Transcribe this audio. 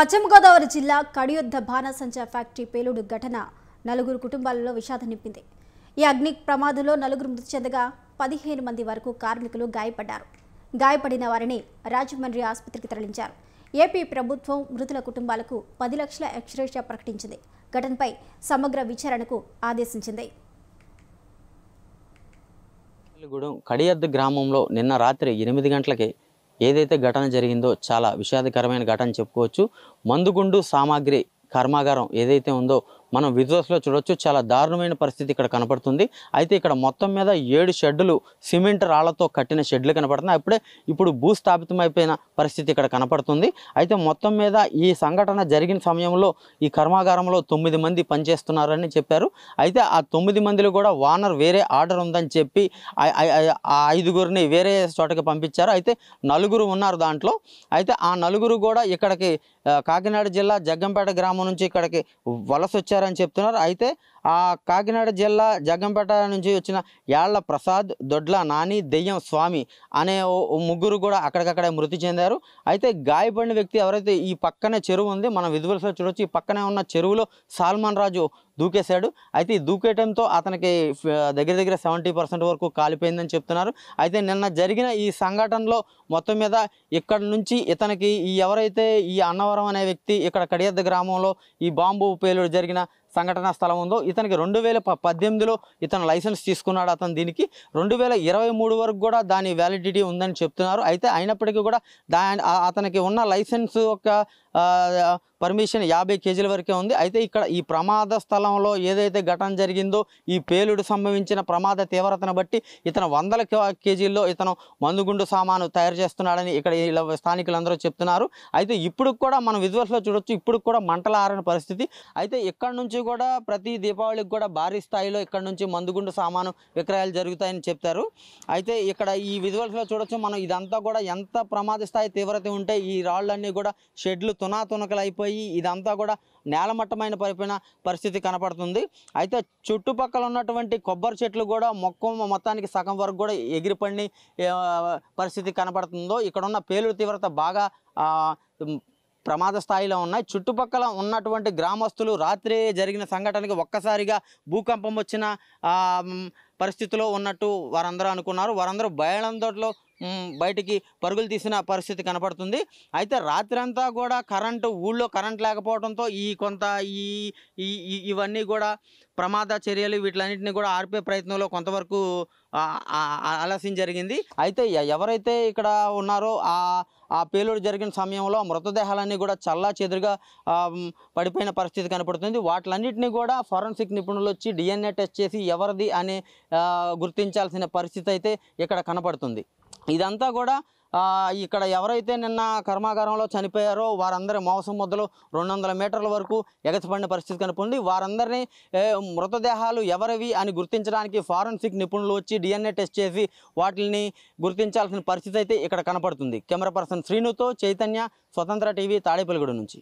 పశ్చిమ గోదావరి జిల్లా కడియొద్ద బాణసంచ ఫ్యాక్టరీ పేలుడు ఘటన నలుగురు కుటుంబాలలో విషాదం నింపింది ఈ అగ్ని ప్రమాదంలో నలుగురు మృతి చెందగా పదిహేను మంది వరకు కార్మికులు గాయపడ్డారు గాయపడిన వారిని రాజమండ్రి ఆసుపత్రికి తరలించారు ఏపీ ప్రభుత్వం మృతుల కుటుంబాలకు పది లక్షల ఎక్స్రేష ప్రకటించింది ఘటనపై సమగ్ర విచారణకు ఆదేశించింది గూడెం కడియద్దు గ్రామంలో నిన్న రాత్రి ఎనిమిది గంటలకి ఏదైతే ఘటన జరిగిందో చాలా విషాదకరమైన ఘటన చెప్పుకోవచ్చు మందుగుండు సామాగ్రి కర్మాగారం ఏదైతే ఉందో మనం విజువల్స్లో చూడొచ్చు చాలా దారుణమైన పరిస్థితి ఇక్కడ కనపడుతుంది అయితే ఇక్కడ మొత్తం మీద ఏడు షెడ్లు సిమెంట్ రాళ్లతో కట్టిన షెడ్లు కనపడుతున్నాయి అప్పుడే ఇప్పుడు భూస్థాపితమైపోయిన పరిస్థితి ఇక్కడ కనపడుతుంది అయితే మొత్తం మీద ఈ సంఘటన జరిగిన సమయంలో ఈ కర్మాగారంలో తొమ్మిది మంది పనిచేస్తున్నారని చెప్పారు అయితే ఆ తొమ్మిది మందిలో కూడా వానర్ వేరే ఆర్డర్ ఉందని చెప్పి ఆ ఐదుగురిని వేరే చోటకి పంపించారు అయితే నలుగురు ఉన్నారు దాంట్లో అయితే ఆ నలుగురు కూడా ఇక్కడికి కాకినాడ జిల్లా జగ్గంపేట గ్రామం నుంచి ఇక్కడికి వలస వచ్చారు చేశారని చెప్తున్నారు అయితే ఆ కాకినాడ జిల్లా జగ్గంపేట నుంచి వచ్చిన యాళ్ల ప్రసాద్ దొడ్ల నాని దెయ్యం స్వామి అనే ముగ్గురు కూడా అక్కడికక్కడే మృతి చెందారు అయితే గాయపడిన వ్యక్తి ఎవరైతే ఈ పక్కనే చెరువు ఉంది మనం విధువల్స్లో చూడొచ్చు ఈ పక్కనే ఉన్న చెరువులో సాల్మాన్ రాజు దూకేశాడు అయితే ఈ దూకేయడంతో అతనికి దగ్గర దగ్గర సెవెంటీ పర్సెంట్ వరకు కాలిపోయిందని చెప్తున్నారు అయితే నిన్న జరిగిన ఈ సంఘటనలో మొత్తం మీద ఇక్కడ నుంచి ఇతనికి ఈ ఎవరైతే ఈ అన్నవరం అనే వ్యక్తి ఇక్కడ కడియద్ద గ్రామంలో ఈ బాంబు పేలుడు జరిగిన సంఘటనా స్థలం ఉందో ఇతనికి రెండు వేల పద్దెనిమిదిలో ఇతను లైసెన్స్ తీసుకున్నాడు అతను దీనికి రెండు వేల ఇరవై మూడు వరకు కూడా దాని వ్యాలిడిటీ ఉందని చెప్తున్నారు అయితే అయినప్పటికీ కూడా దా అతనికి ఉన్న లైసెన్స్ యొక్క పర్మిషన్ యాభై కేజీల వరకే ఉంది అయితే ఇక్కడ ఈ ప్రమాద స్థలంలో ఏదైతే ఘటన జరిగిందో ఈ పేలుడు సంభవించిన ప్రమాద తీవ్రతను బట్టి ఇతను వందల కేజీల్లో ఇతను మందుగుండు సామాను తయారు చేస్తున్నాడని ఇక్కడ స్థానికులందరూ చెప్తున్నారు అయితే ఇప్పుడు కూడా మనం విజువల్స్లో చూడొచ్చు ఇప్పుడు కూడా మంటలు ఆరిన పరిస్థితి అయితే ఇక్కడ నుంచి కూడా ప్రతి దీపావళికి కూడా భారీ స్థాయిలో ఇక్కడ నుంచి మందుగుండు సామాను విక్రయాలు జరుగుతాయని చెప్తారు అయితే ఇక్కడ ఈ విజువల్స్లో చూడొచ్చు మనం ఇదంతా కూడా ఎంత ప్రమాద స్థాయి తీవ్రత ఉంటే ఈ రాళ్ళన్నీ కూడా షెడ్లు తునాతునకలు అయిపోయి ఇదంతా కూడా నేలమట్టమైన పడిపోయిన పరిస్థితి కనపడుతుంది అయితే చుట్టుపక్కల ఉన్నటువంటి కొబ్బరి చెట్లు కూడా మొక్క మొత్తానికి సగం వరకు కూడా ఎగిరిపడిన పరిస్థితి కనపడుతుందో ఇక్కడ ఉన్న పేలుడు తీవ్రత బాగా ప్రమాద స్థాయిలో ఉన్నాయి చుట్టుపక్కల ఉన్నటువంటి గ్రామస్తులు రాత్రి జరిగిన సంఘటనకి ఒక్కసారిగా భూకంపం వచ్చిన పరిస్థితిలో ఉన్నట్టు వారందరూ అనుకున్నారు వారందరూ బయలందోట్లో బయటికి పరుగులు తీసిన పరిస్థితి కనపడుతుంది అయితే రాత్రంతా కూడా కరెంటు ఊళ్ళో కరెంట్ లేకపోవడంతో ఈ కొంత ఈ ఇవన్నీ కూడా ప్రమాద చర్యలు వీటిలన్నింటినీ కూడా ఆర్పే ప్రయత్నంలో కొంతవరకు ఆలస్యం జరిగింది అయితే ఎవరైతే ఇక్కడ ఉన్నారో ఆ ఆ పేలుడు జరిగిన సమయంలో మృతదేహాలన్నీ కూడా చల్లా చెదురుగా పడిపోయిన పరిస్థితి కనపడుతుంది వాటిలన్నింటినీ కూడా ఫారెన్సిక్ నిపుణులు వచ్చి డిఎన్ఏ టెస్ట్ చేసి ఎవరిది అనే గుర్తించాల్సిన పరిస్థితి అయితే ఇక్కడ కనపడుతుంది ఇదంతా కూడా ఇక్కడ ఎవరైతే నిన్న కర్మాగారంలో చనిపోయారో వారందరి మోసం మొదలు రెండు వందల మీటర్ల వరకు ఎగసిపడిన పరిస్థితి కనపడింది వారందరినీ మృతదేహాలు ఎవరివి అని గుర్తించడానికి ఫారెన్సిక్ నిపుణులు వచ్చి డిఎన్ఏ టెస్ట్ చేసి వాటిని గుర్తించాల్సిన పరిస్థితి అయితే ఇక్కడ కనపడుతుంది కెమెరా పర్సన్ శ్రీనుతో చైతన్య స్వతంత్ర టీవీ తాడేపల్లిగూడ నుంచి